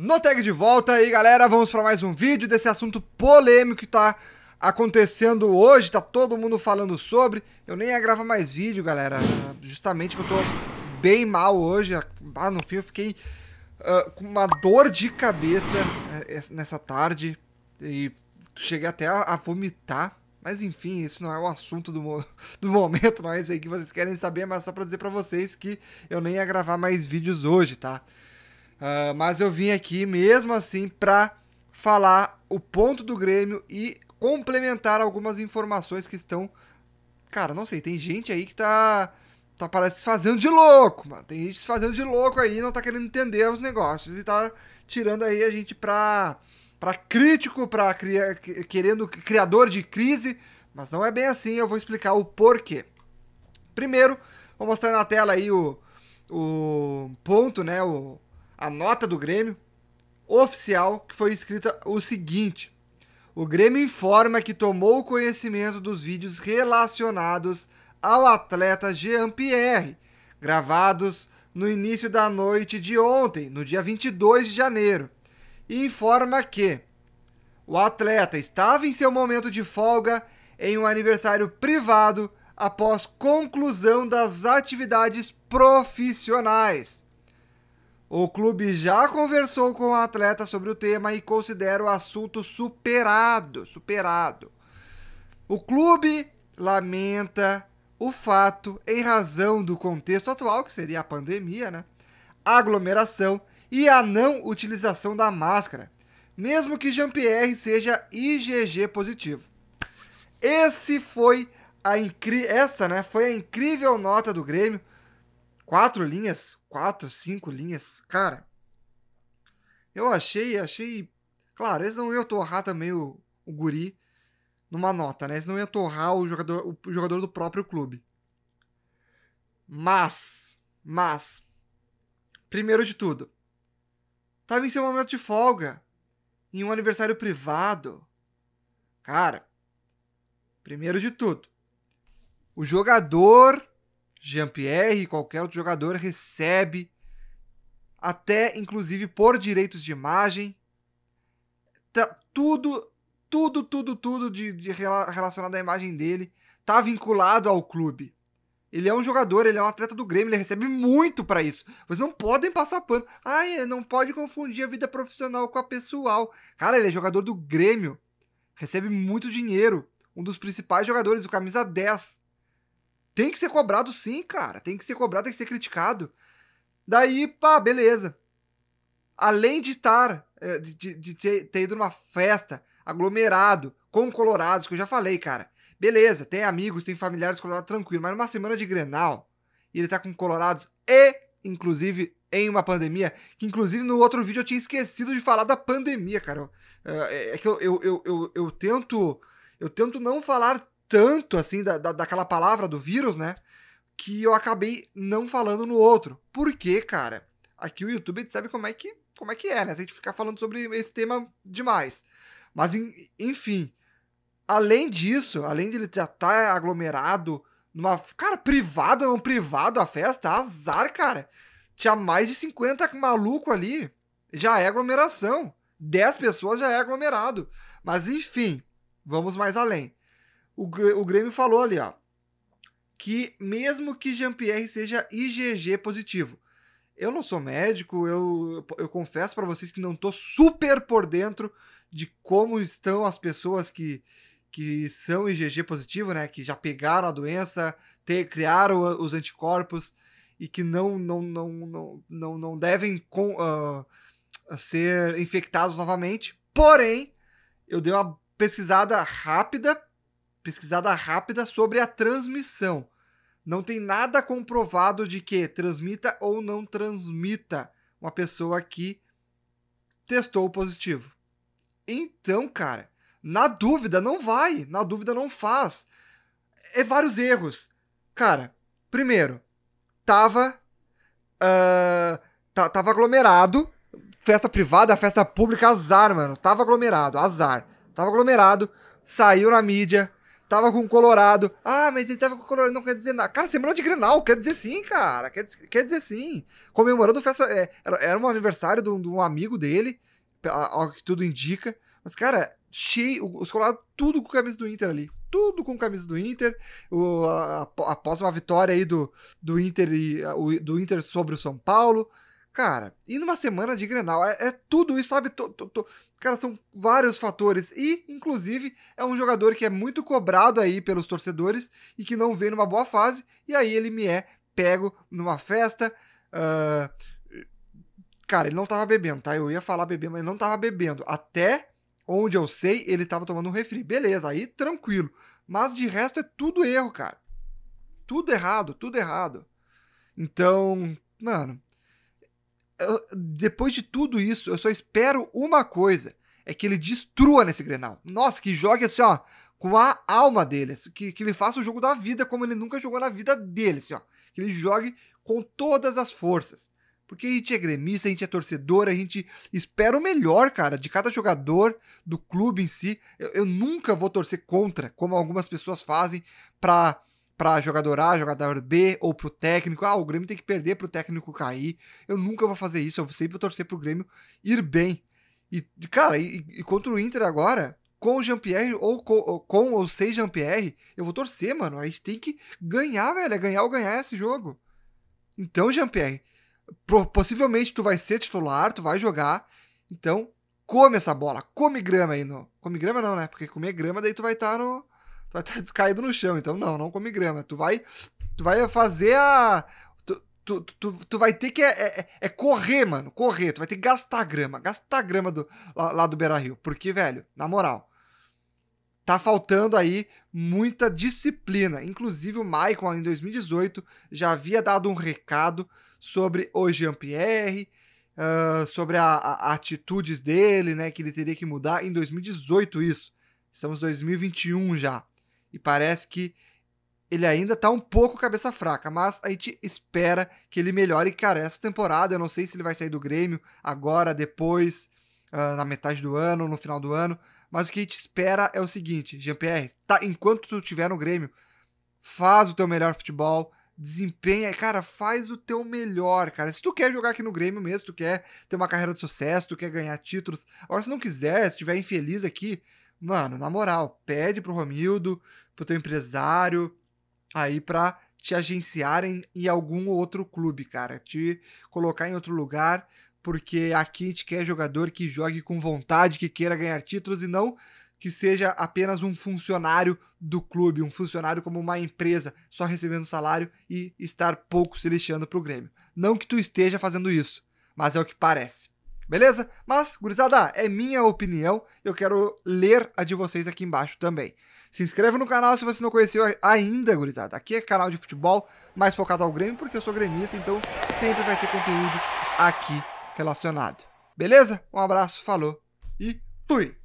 No tag de volta aí, galera, vamos para mais um vídeo desse assunto polêmico que tá acontecendo hoje, tá todo mundo falando sobre. Eu nem ia gravar mais vídeo, galera, justamente que eu tô bem mal hoje. Ah, no fim eu fiquei uh, com uma dor de cabeça eh, nessa tarde e cheguei até a, vomitar. Mas enfim, esse não é o assunto do, mo do momento, não é isso aí que vocês querem saber, mas só pra dizer pra vocês que eu nem ia gravar mais vídeos hoje, tá? Uh, mas eu vim aqui mesmo assim para falar o ponto do Grêmio e complementar algumas informações que estão. Cara, não sei, tem gente aí que tá. Tá parece se fazendo de louco, mano. Tem gente se fazendo de louco aí, não tá querendo entender os negócios e tá tirando aí a gente pra, pra crítico, pra cria, querendo criador de crise. Mas não é bem assim, eu vou explicar o porquê. Primeiro, vou mostrar na tela aí o, o ponto, né? O, a nota do Grêmio oficial que foi escrita o seguinte: O Grêmio informa que tomou conhecimento dos vídeos relacionados ao atleta Jean Pierre, gravados no início da noite de ontem, no dia 22 de janeiro, e informa que o atleta estava em seu momento de folga em um aniversário privado após conclusão das atividades profissionais. O clube já conversou com o atleta sobre o tema e considera o assunto superado, superado. O clube lamenta o fato em razão do contexto atual, que seria a pandemia, né? Aglomeração e a não utilização da máscara, mesmo que Jean-Pierre seja IgG positivo. Esse foi a incri... essa, né, foi a incrível nota do Grêmio quatro linhas, quatro, cinco linhas, cara. Eu achei, achei. Claro, eles não iam torrar também o, o guri numa nota, né? Eles não iam torrar o jogador, o jogador do próprio clube. Mas, mas, primeiro de tudo, tava em seu momento de folga, em um aniversário privado. Cara, primeiro de tudo, o jogador Jean-Pierre e qualquer outro jogador recebe, até inclusive por direitos de imagem. Tá, tudo, tudo, tudo, tudo de, de relacionado à imagem dele tá vinculado ao clube. Ele é um jogador, ele é um atleta do Grêmio, ele recebe muito para isso. Vocês não podem passar pano. Ai, não pode confundir a vida profissional com a pessoal. Cara, ele é jogador do Grêmio, recebe muito dinheiro. Um dos principais jogadores, o camisa 10. Tem que ser cobrado sim, cara. Tem que ser cobrado, tem que ser criticado. Daí, pá, beleza. Além de estar, eh, de, de ter ido numa festa, aglomerado, com colorados, que eu já falei, cara. Beleza, tem amigos, tem familiares colorados, tranquilo. Mas numa semana de Grenal, e ele tá com colorados e, inclusive, em uma pandemia, que inclusive no outro vídeo eu tinha esquecido de falar da pandemia, cara. Eh, é que eu, eu, eu, eu, eu tento eu tento não falar tanto, assim, da, da, daquela palavra do vírus, né? Que eu acabei não falando no outro. Por quê, cara? Aqui o YouTube sabe como é que, como é, que é, né? Se a gente ficar falando sobre esse tema demais. Mas, enfim. Além disso, além de ele já estar tá aglomerado numa. Cara, privado ou não privado a festa, azar, cara. Tinha mais de 50 maluco ali. Já é aglomeração. 10 pessoas já é aglomerado. Mas enfim, vamos mais além o, o Grêmio falou ali, ó, que mesmo que Jean-Pierre seja IgG positivo, eu não sou médico, eu, eu confesso para vocês que não tô super por dentro de como estão as pessoas que, que são IgG positivo, né? Que já pegaram a doença, te, criaram os anticorpos e que não, não, não, não, não, não devem com, uh, ser infectados novamente. Porém, eu dei uma pesquisada rápida pesquisada rápida sobre a transmissão. Não tem nada comprovado de que transmita ou não transmita uma pessoa que testou positivo. Então, cara, na dúvida não vai, na dúvida não faz. É vários erros. Cara, primeiro, tava uh, tava aglomerado, festa privada, festa pública, azar, mano. Tava aglomerado, azar. Tava aglomerado, saiu na mídia, tava com o Colorado. Ah, mas ele tava com o Colorado, não quer dizer nada. Cara, semana de Grenal, quer dizer sim, cara. Quer, quer dizer sim. Comemorando festa. É, era, era, um aniversário de um, de um amigo dele, ao que tudo indica. Mas, cara, cheio. Os Colorado tudo com camisa do Inter ali. Tudo com camisa do Inter. O, a, após uma vitória aí do, do Inter e, do Inter sobre o São Paulo. Cara, e numa semana de Grenal, é, é tudo isso, sabe? Tô, tô, tô, Cara, são vários fatores. E, inclusive, é um jogador que é muito cobrado aí pelos torcedores e que não vem numa boa fase. E aí ele me é pego numa festa. Uh... Cara, ele não tava bebendo, tá? Eu ia falar bebendo mas ele não tava bebendo. Até onde eu sei, ele tava tomando um refri. Beleza, aí tranquilo. Mas de resto é tudo erro, cara. Tudo errado, tudo errado. Então, mano, eu, depois de tudo isso, eu só espero uma coisa: é que ele destrua nesse Grenal. Nossa, que jogue assim, ó, com a alma dele, assim, que, que ele faça o jogo da vida como ele nunca jogou na vida dele, assim, ó. Que ele jogue com todas as forças. Porque a gente é gremista, a gente é torcedor, a gente espera o melhor, cara, de cada jogador, do clube em si. Eu, eu nunca vou torcer contra, como algumas pessoas fazem, pra para jogador A, jogador B ou pro técnico. Ah, o Grêmio tem que perder pro técnico cair. Eu nunca vou fazer isso. Eu sempre vou torcer pro Grêmio ir bem. E, cara, e, e contra o Inter agora, com o Jean-Pierre ou com, ou com ou sem Jean-Pierre, eu vou torcer, mano. A gente tem que ganhar, velho. É ganhar ou ganhar esse jogo. Então, Jean-Pierre, possivelmente tu vai ser titular, tu vai jogar. Então, come essa bola. Come grama aí. No... Come grama não, né? Porque comer grama, daí tu vai estar tá no tu vai estar caído no chão. Então, não, não come grama Tu vai, tu vai fazer a. Tu, tu, tu, tu vai ter que é, é, é, correr, mano. Correr. Tu vai ter que gastar grama. Gastar grama do, lá, lá do Beira Rio. Porque, velho, na moral, tá faltando aí muita disciplina. Inclusive, o Michael, em 2018, já havia dado um recado sobre o Jean-Pierre. Uh, sobre a, a, a, atitudes dele, né? Que ele teria que mudar em 2018 isso. Estamos em 2021 já e parece que ele ainda tá um pouco cabeça fraca, mas a gente espera que ele melhore, cara, essa temporada, eu não sei se ele vai sair do Grêmio agora, depois, ah, na metade do ano, no final do ano, mas o que a gente espera é o seguinte, Jean-Pierre, tá, enquanto tu estiver no Grêmio, faz o teu melhor futebol, desempenha, cara, faz o teu melhor, cara. Se tu quer jogar aqui no Grêmio mesmo, tu quer ter uma carreira de sucesso, tu quer ganhar títulos, agora se não quiser, se estiver infeliz aqui, mano, na moral, pede pro Romildo, pro teu empresário, aí pra te agenciarem em algum outro clube, cara. Te colocar em outro lugar, porque aqui a gente quer jogador que jogue com vontade, que queira ganhar títulos e não que seja apenas um funcionário do clube, um funcionário como uma empresa, só recebendo salário e estar pouco se lixando pro Grêmio. Não que tu esteja fazendo isso, mas é o que parece. Beleza? Mas, gurizada, é minha opinião. Eu quero ler a de vocês aqui embaixo também. Se inscreva no canal se você não conheceu ainda, gurizada. Aqui é canal de futebol, mais focado ao Grêmio, porque eu sou gremista, então sempre vai ter conteúdo aqui relacionado. Beleza? Um abraço, falou e fui!